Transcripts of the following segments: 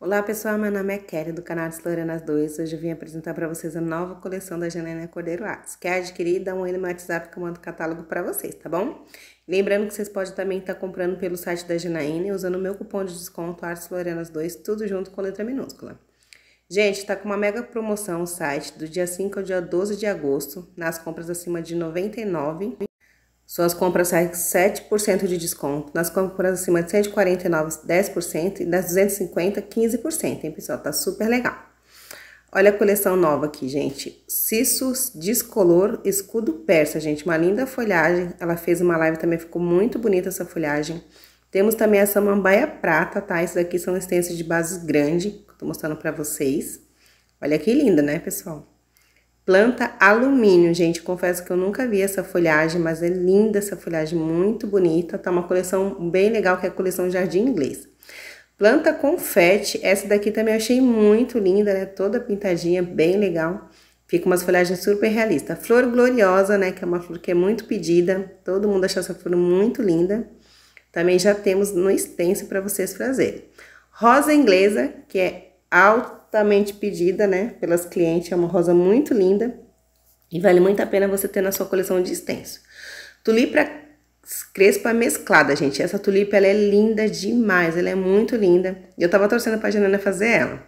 Olá pessoal, meu nome é Kelly do canal de Floranas 2. Hoje eu vim apresentar para vocês a nova coleção da Janena Cordeiro Artes. Quer é adquirir? Dá um olho no WhatsApp que eu mando o catálogo para vocês, tá bom? Lembrando que vocês podem também estar tá comprando pelo site da Janaína usando o meu cupom de desconto Artes Florianas 2, tudo junto com letra minúscula. Gente, tá com uma mega promoção o site do dia 5 ao dia 12 de agosto, nas compras acima de 99 suas compras saem 7% de desconto. Nas compras acima de 149, 10%. E das 250, 15%. Hein, pessoal? Tá super legal. Olha a coleção nova aqui, gente. Cissus Descolor Escudo Persa, gente. Uma linda folhagem. Ela fez uma live também, ficou muito bonita essa folhagem. Temos também a samambaia prata, tá? Esses aqui são extensas de base grande, que eu tô mostrando pra vocês. Olha que linda, né, pessoal? Planta alumínio, gente. Confesso que eu nunca vi essa folhagem, mas é linda essa folhagem, muito bonita. Tá uma coleção bem legal, que é a coleção Jardim Inglês. Planta confete, essa daqui também eu achei muito linda, né? Toda pintadinha, bem legal. Fica umas folhagens super realistas. Flor gloriosa, né? Que é uma flor que é muito pedida. Todo mundo achou essa flor muito linda. Também já temos no extenso para vocês fazerem. Rosa inglesa, que é altamente pedida, né, pelas clientes, é uma rosa muito linda e vale muito a pena você ter na sua coleção de extenso. Tulipa crespa mesclada, gente. Essa tulipa ela é linda demais, ela é muito linda. Eu tava torcendo pra Janana fazer ela.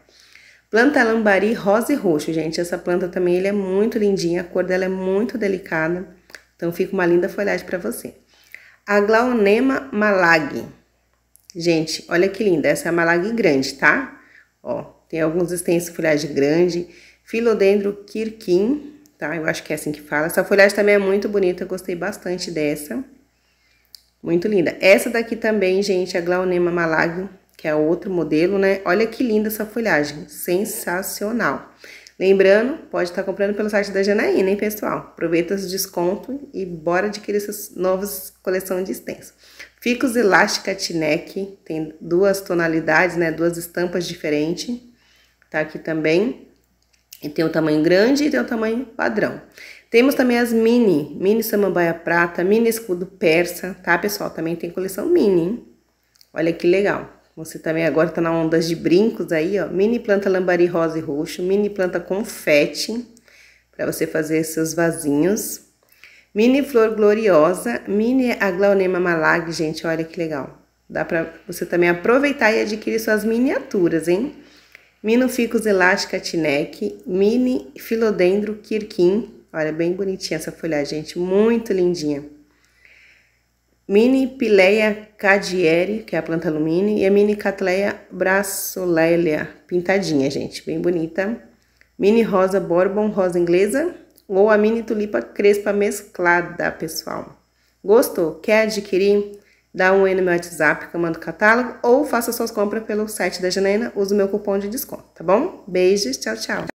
Planta lambari rosa e roxo, gente. Essa planta também ele é muito lindinha, a cor dela é muito delicada. Então fica uma linda folhagem para você. A Glaonema malague. Gente, olha que linda, essa é a malague grande, tá? Ó, tem alguns extensos folhagem grande, Filodendro Kirkin, tá? Eu acho que é assim que fala. Essa folhagem também é muito bonita, eu gostei bastante dessa. Muito linda. Essa daqui também, gente, a é Glaunema Malago, que é outro modelo, né? Olha que linda essa folhagem, sensacional. Lembrando, pode estar comprando pelo site da Janaína, hein, pessoal? Aproveita os descontos e bora adquirir essas novas coleções de extensos. Ficus Elástica Tinec, tem duas tonalidades, né? Duas estampas diferentes. Tá aqui também. E tem o tamanho grande e tem o tamanho padrão. Temos também as mini, mini samambaia prata, mini escudo persa, tá, pessoal? Também tem coleção mini, hein? Olha que legal. Você também agora tá na onda de brincos aí, ó. Mini planta lambari rosa e roxo, mini planta confete, para você fazer seus vasinhos. Mini Flor Gloriosa, Mini Aglaonema Malag, gente, olha que legal. Dá pra você também aproveitar e adquirir suas miniaturas, hein? Mino Ficus Elástica Tinec, Mini Filodendro Kirkin, olha, bem bonitinha essa folhagem, gente, muito lindinha. Mini Pileia Cadieri, que é a planta alumínio, e a Mini Catleia Brasolélia, pintadinha, gente, bem bonita. Mini Rosa Bourbon, rosa inglesa, ou a mini tulipa crespa mesclada, pessoal. Gostou? Quer adquirir? Dá um E no meu WhatsApp que eu mando o catálogo ou faça suas compras pelo site da Janaina, usa o meu cupom de desconto, tá bom? Beijos, tchau, tchau.